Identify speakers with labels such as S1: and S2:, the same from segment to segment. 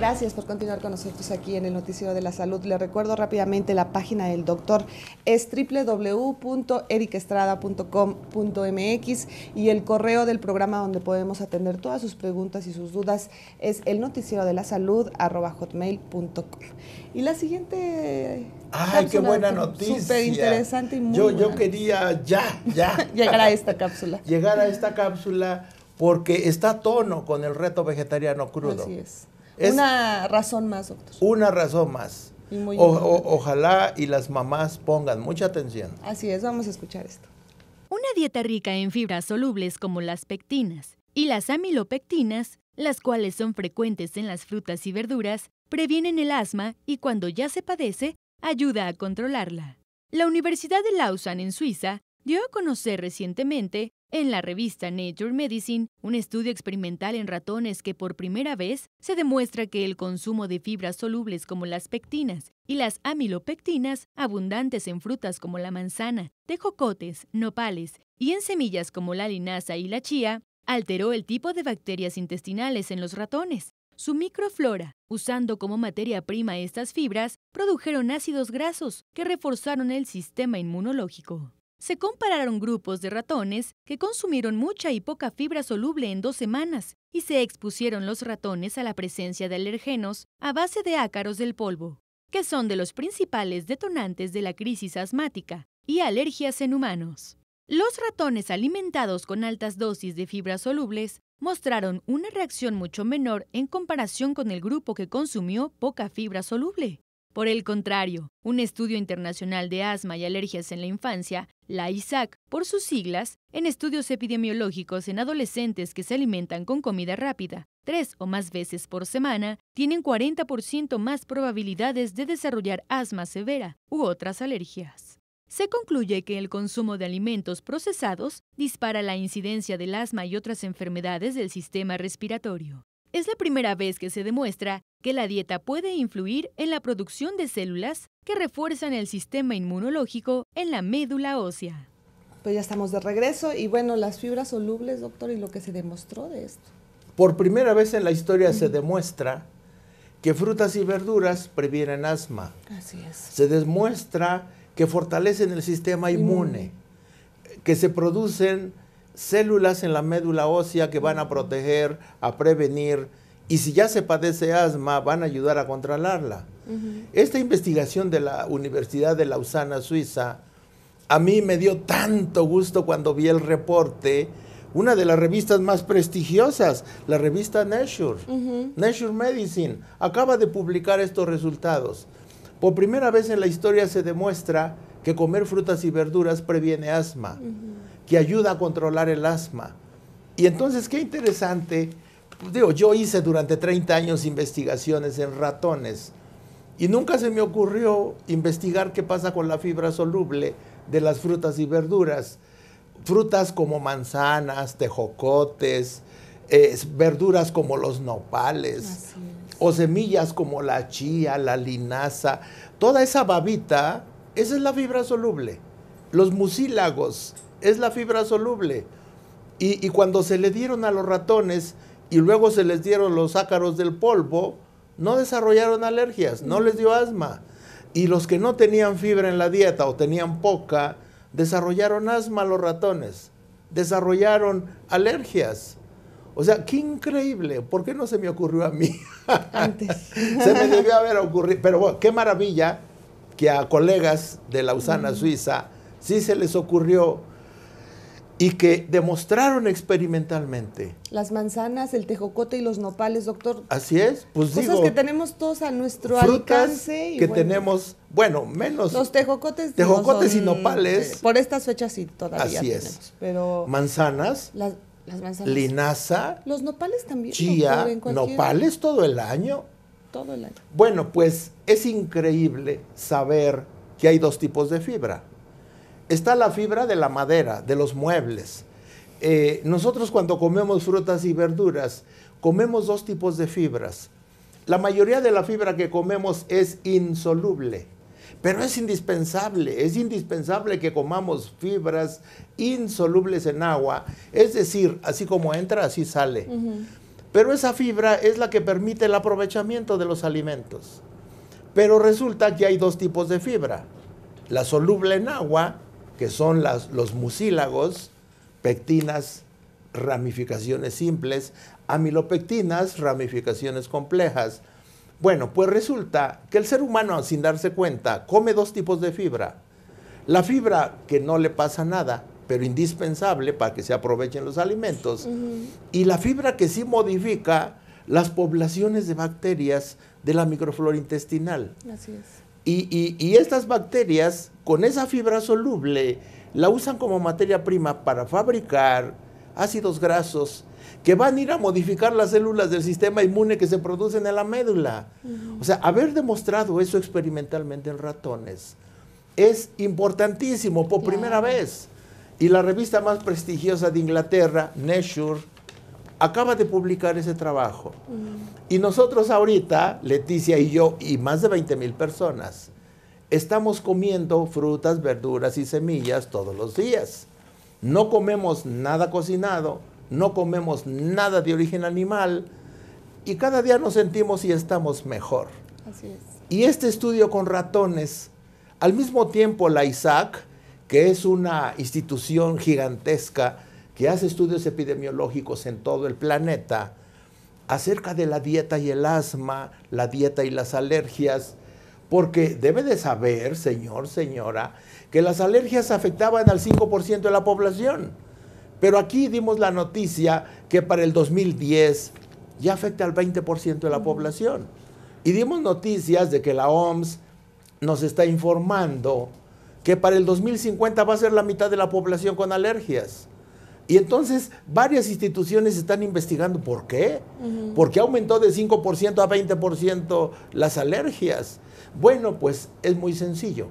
S1: Gracias por continuar con nosotros aquí en el Noticiero de la Salud. Le recuerdo rápidamente la página del doctor es www.ericestrada.com.mx y el correo del programa donde podemos atender todas sus preguntas y sus dudas es el noticiero de la salud hotmail.com. Y la siguiente ¡Ay, qué buena noticia! Súper interesante y muy Yo, yo
S2: quería ya, ya.
S1: Llegar a esta cápsula. Llegar a esta
S2: cápsula porque está a tono con el reto vegetariano crudo. Así es
S1: una
S3: razón más, doctor.
S2: Una razón más. ojalá y las mamás pongan mucha atención.
S3: Así es, vamos a escuchar esto. Una dieta rica en fibras solubles como las pectinas y las amilopectinas, las cuales son frecuentes en las frutas y verduras, previenen el asma y cuando ya se padece, ayuda a controlarla. La Universidad de Lausanne en Suiza dio a conocer recientemente en la revista Nature Medicine un estudio experimental en ratones que por primera vez se demuestra que el consumo de fibras solubles como las pectinas y las amilopectinas abundantes en frutas como la manzana, tejocotes, nopales y en semillas como la linaza y la chía alteró el tipo de bacterias intestinales en los ratones. Su microflora, usando como materia prima estas fibras, produjeron ácidos grasos que reforzaron el sistema inmunológico. Se compararon grupos de ratones que consumieron mucha y poca fibra soluble en dos semanas y se expusieron los ratones a la presencia de alergenos a base de ácaros del polvo, que son de los principales detonantes de la crisis asmática y alergias en humanos. Los ratones alimentados con altas dosis de fibras solubles mostraron una reacción mucho menor en comparación con el grupo que consumió poca fibra soluble. Por el contrario, un estudio internacional de asma y alergias en la infancia, la ISAC, por sus siglas, en estudios epidemiológicos en adolescentes que se alimentan con comida rápida, tres o más veces por semana, tienen 40% más probabilidades de desarrollar asma severa u otras alergias. Se concluye que el consumo de alimentos procesados dispara la incidencia del asma y otras enfermedades del sistema respiratorio. Es la primera vez que se demuestra que la dieta puede influir en la producción de células que refuerzan el sistema inmunológico en la médula ósea.
S1: Pues ya estamos de regreso y bueno, las fibras solubles, doctor, y lo que se demostró de esto.
S2: Por primera vez en la historia se demuestra que frutas y verduras previenen asma. Así es. Se demuestra que fortalecen el sistema inmune, que se producen células en la médula ósea que van a proteger, a prevenir, y si ya se padece asma, van a ayudar a controlarla. Esta investigación de la Universidad de Lausana, Suiza, a mí me dio tanto gusto cuando vi el reporte, una de las revistas más prestigiosas, la revista Nature, Nature Medicine, acaba de publicar estos resultados. Por primera vez en la historia se demuestra que comer frutas y verduras previene asma que ayuda a controlar el asma. Y entonces, qué interesante, pues, digo, yo hice durante 30 años investigaciones en ratones y nunca se me ocurrió investigar qué pasa con la fibra soluble de las frutas y verduras. Frutas como manzanas, tejocotes, verduras como los nopales, o semillas como la chía, la linaza, toda esa babita, esa es la fibra soluble. Los mucílagos es la fibra soluble. Y, cuando se le dieron a los ratones y luego se les dieron los ácaros del polvo, no desarrollaron alergias, no les dio asma. Y los que no tenían fibra en la dieta o tenían poca, desarrollaron asma los ratones, desarrollaron alergias. O sea, qué increíble. ¿Por qué no se me ocurrió a mí? Antes. se me debió haber ocurrido. Pero qué maravilla que a colegas de Lausana, Suiza, sí se les ocurrió y que demostraron experimentalmente.
S1: Las manzanas, el tejocote y los nopales, doctor.
S2: Así es, pues que
S1: tenemos todos a nuestro alcance. Y que tenemos,
S2: bueno, menos. Los
S1: tejocotes. Tejocotes y nopales. Eh, por estas fechas sí todavía. Así es. Pero.
S2: Manzanas.
S1: Las, las, manzanas.
S2: Linaza.
S1: Los nopales también. Chía. Nopales
S2: todo el año. Todo el año. Bueno, pues es increíble saber que hay dos tipos de fibra está la fibra de la madera, de los muebles. Eh, nosotros cuando comemos frutas y verduras, comemos dos tipos de fibras. La mayoría de la fibra que comemos es insoluble, pero es indispensable, es indispensable que comamos fibras insolubles en agua, es decir, así como entra, así sale. Pero esa fibra es la que permite el aprovechamiento de los alimentos. Pero resulta que hay dos tipos de fibra, la soluble en agua que son los mucílagos, pectinas, ramificaciones simples, amilopectinas, ramificaciones complejas. Bueno, pues resulta que el ser humano, sin darse cuenta, come dos tipos de fibra. La fibra que no le pasa nada, pero indispensable para que se aprovechen los alimentos. Y la fibra que sí modifica las poblaciones de bacterias de la microflora intestinal. Así es. y estas bacterias con esa fibra soluble la usan como materia prima para fabricar ácidos grasos que van a ir a modificar las células del sistema inmune que se producen en la médula. O sea, haber demostrado eso experimentalmente en ratones es importantísimo por primera vez. Y la revista más prestigiosa de Inglaterra, Nature, acaba de publicar ese trabajo. Y nosotros ahorita, Leticia y yo, y más de 20 mil personas, estamos comiendo frutas, verduras y semillas todos los días. No comemos nada cocinado, no comemos nada de origen animal y cada día nos sentimos y estamos mejor. Y este estudio con ratones, al mismo tiempo la ISAC, que es una institución gigantesca que hace estudios epidemiológicos en todo el planeta, acerca de la dieta y el asma, la dieta y las alergias, porque debe de saber, señor, señora, que las alergias afectaban al 5% de la población. Pero aquí dimos la noticia que para el 2010 ya afecta al 20% de la población. Y dimos noticias de que la OMS nos está informando que para el 2050 va a ser la mitad de la población con alergias. Y entonces varias instituciones están investigando por qué. Porque aumentó de 5% a 20% las alergias? Bueno, pues es muy sencillo.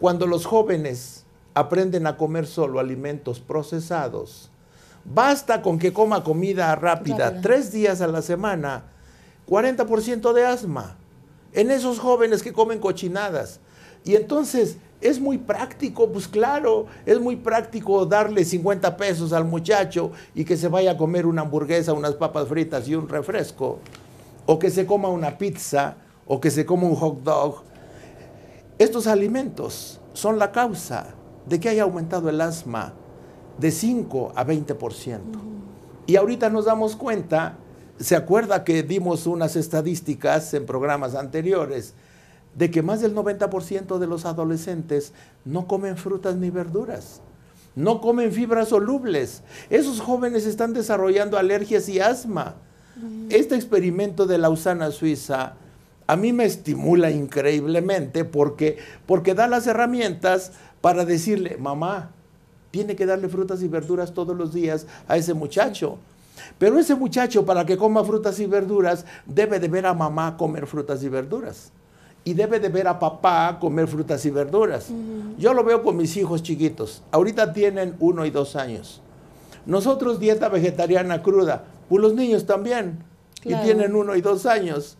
S2: Cuando los jóvenes aprenden a comer solo alimentos procesados, basta con que coma comida rápida, rápida. tres días a la semana, 40% de asma. En esos jóvenes que comen cochinadas. Y entonces es muy práctico, pues claro, es muy práctico darle 50 pesos al muchacho y que se vaya a comer una hamburguesa, unas papas fritas y un refresco, o que se coma una pizza, o que se coma un hot dog. Estos alimentos son la causa de que haya aumentado el asma de 5 a 20%. Y ahorita nos damos cuenta, se acuerda que dimos unas estadísticas en programas anteriores, de que más del 90% de los adolescentes no comen frutas ni verduras, no comen fibras solubles. Esos jóvenes están desarrollando alergias y asma. Mm. Este experimento de Lausana Suiza a mí me estimula increíblemente porque, porque da las herramientas para decirle, mamá, tiene que darle frutas y verduras todos los días a ese muchacho. Pero ese muchacho para que coma frutas y verduras debe de ver a mamá comer frutas y verduras y debe de ver a papá comer frutas y verduras. Yo lo veo con mis hijos chiquitos. Ahorita tienen uno y dos años. Nosotros dieta vegetariana cruda, pues los niños también. Y tienen uno y dos años.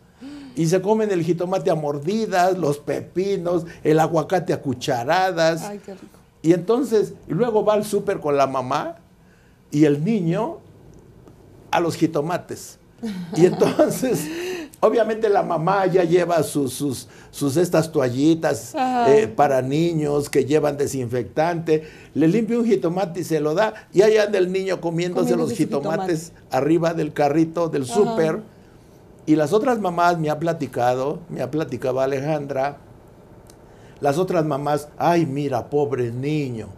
S2: Y se comen el jitomate a mordidas, los pepinos, el aguacate a cucharadas. Ay, qué rico. Y entonces, luego va al súper con la mamá y el niño a los jitomates. Y entonces Obviamente la mamá ya lleva sus, sus, estas toallitas eh, para niños que llevan desinfectante, le limpia un jitomate y se lo da, y allá anda el niño comiéndose los jitomates arriba del carrito del súper. Y las otras mamás me ha platicado, me ha platicado Alejandra, las otras mamás, ay mira, pobre niño,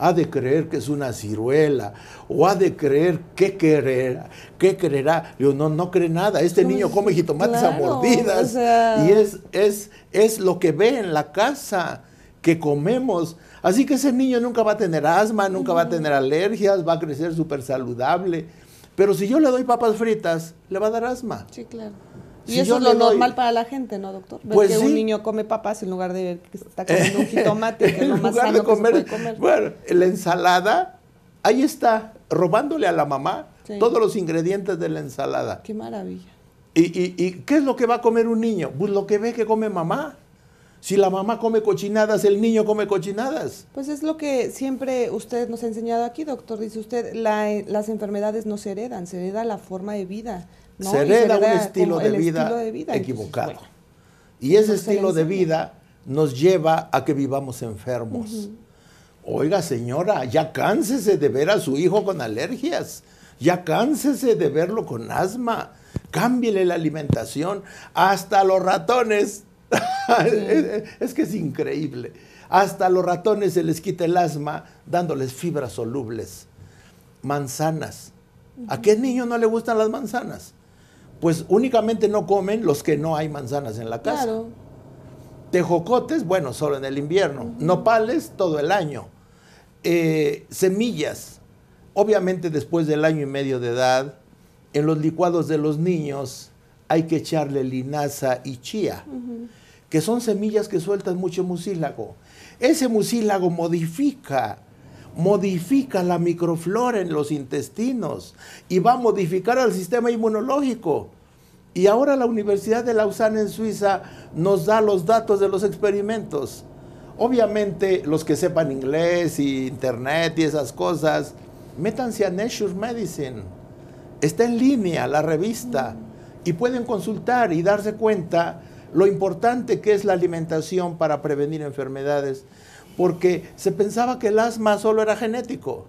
S2: ha de creer que es una ciruela, o ha de creer que creerá, qué creerá. Yo, no, no cree nada. Este niño pues, come jitomates a mordidas. Y es, es, es lo que ve en la casa que comemos. Así que ese niño nunca va a tener asma, nunca va a tener alergias, va a crecer súper saludable. Pero si yo le doy papas fritas, le va a dar asma.
S1: Sí, claro. Y eso es lo normal para la gente, ¿no, doctor? Ver pues que un niño
S2: come papas en lugar
S1: de que está comiendo
S2: un jitomate, que más de comer, Bueno, la ensalada, ahí está, robándole a la mamá todos los ingredientes de la ensalada.
S1: Qué maravilla.
S2: Y, ¿Y, qué es lo que va a comer un niño? Pues lo que ve que come mamá. Si la mamá come cochinadas, el niño come cochinadas.
S1: Pues es lo que siempre usted nos ha enseñado aquí, doctor. Dice usted, las enfermedades no se heredan, se hereda la forma de vida. Se le da un estilo de, vida
S2: equivocado. y ese estilo de vida nos lleva a que vivamos enfermos. Oiga, señora, ya cáncese de ver a su hijo con alergias, ya cáncese de verlo con asma, cámbiele la alimentación, hasta los ratones. es, que es increíble. Hasta los ratones se les quita el asma dándoles fibras solubles. Manzanas. ¿A qué niño no le gustan las manzanas? pues únicamente no comen los que no hay manzanas en la casa. Tejocotes, bueno, solo en el invierno. Nopales, todo el año. Eh, semillas, obviamente después del año y medio de edad, en los licuados de los niños hay que echarle linaza y chía, que son semillas que sueltan mucho musílago. Ese musílago modifica modifica la microflora en los intestinos y va a modificar al sistema inmunológico. Y ahora la Universidad de Lausanne en Suiza nos da los datos de los experimentos. Obviamente los que sepan inglés y internet y esas cosas, métanse a Nature Medicine. Está en línea la revista y pueden consultar y darse cuenta lo importante que es la alimentación para prevenir enfermedades porque se pensaba que el asma solo era genético.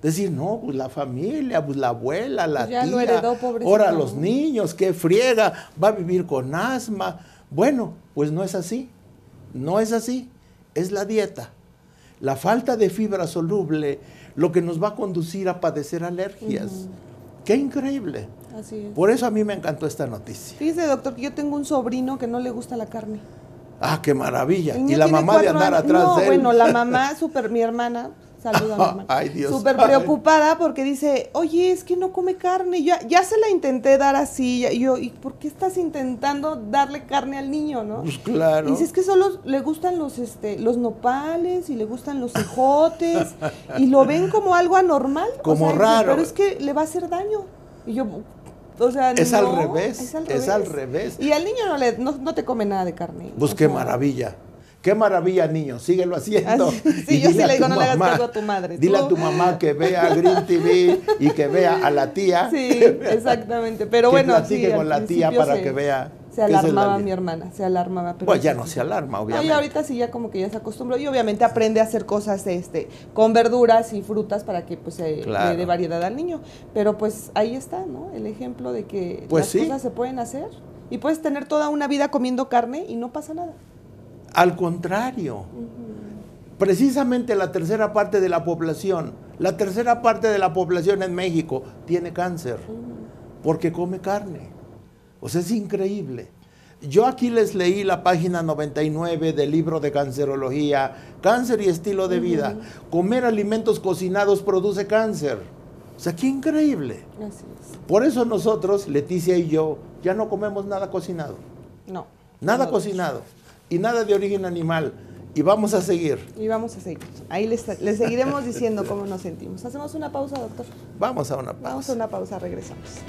S2: Decir, no, pues la familia, pues la abuela, la pues tía, heredó, ahora los niños, qué friega, va a vivir con asma. Bueno, pues no es así, no es así, es la dieta. La falta de fibra soluble lo que nos va a conducir a padecer alergias. Qué increíble. Así es. Por eso a mí me encantó esta noticia.
S1: Fíjese, doctor, que yo tengo un sobrino que no le gusta la carne.
S2: Ah, qué maravilla. Y, la mamá de andar atrás no, de él. Bueno, la mamá,
S1: super, mi hermana, saluda a mi hermana.
S2: Ay, Súper preocupada
S1: porque dice, oye, es que no come carne. Ya, ya se la intenté dar así. Y yo, ¿y por qué estás intentando darle carne al niño, no? Pues claro. Y dice, es que solo le gustan los, este, los nopales y le gustan los ejotes. y lo ven como algo anormal. Como raro. Pero es que le va a hacer daño. Y yo, es, al revés, es, al
S2: revés, Y al
S1: niño no, te come nada de carne. Pues
S2: qué maravilla. Qué maravilla, niño, síguelo haciendo. sí, yo sí le digo, no le hagas caso a
S1: tu madre. Dile a tu
S2: mamá que vea Green TV y que vea a la tía. Sí,
S1: exactamente. Pero bueno, sí, con la tía para que vea se alarmaba mi hermana, se alarmaba. Pero pues ya no se alarma, obviamente. Y ahorita sí ya como que ya se acostumbró y obviamente aprende a hacer cosas este con verduras y frutas para que pues se eh, le dé variedad al niño. Pero pues ahí está, ¿no? El ejemplo de que pues las cosas se pueden hacer y puedes tener toda una vida comiendo carne y no pasa nada.
S2: Al contrario. Precisamente la tercera parte de la población, la tercera parte de la población en México tiene cáncer porque come carne. O sea, es increíble. Yo aquí les leí la página 99 del libro de cancerología, Cáncer y Estilo de Vida. Comer alimentos cocinados produce cáncer. O sea, qué increíble.
S1: Así es.
S2: Por eso nosotros, Leticia y yo, ya no comemos nada cocinado. No. Nada cocinado. Y nada de origen animal. Y vamos a seguir.
S1: Y vamos a seguir. Ahí les, les seguiremos diciendo cómo nos sentimos. Hacemos una pausa, doctor. Vamos a una pausa. Vamos a una
S3: pausa, regresamos.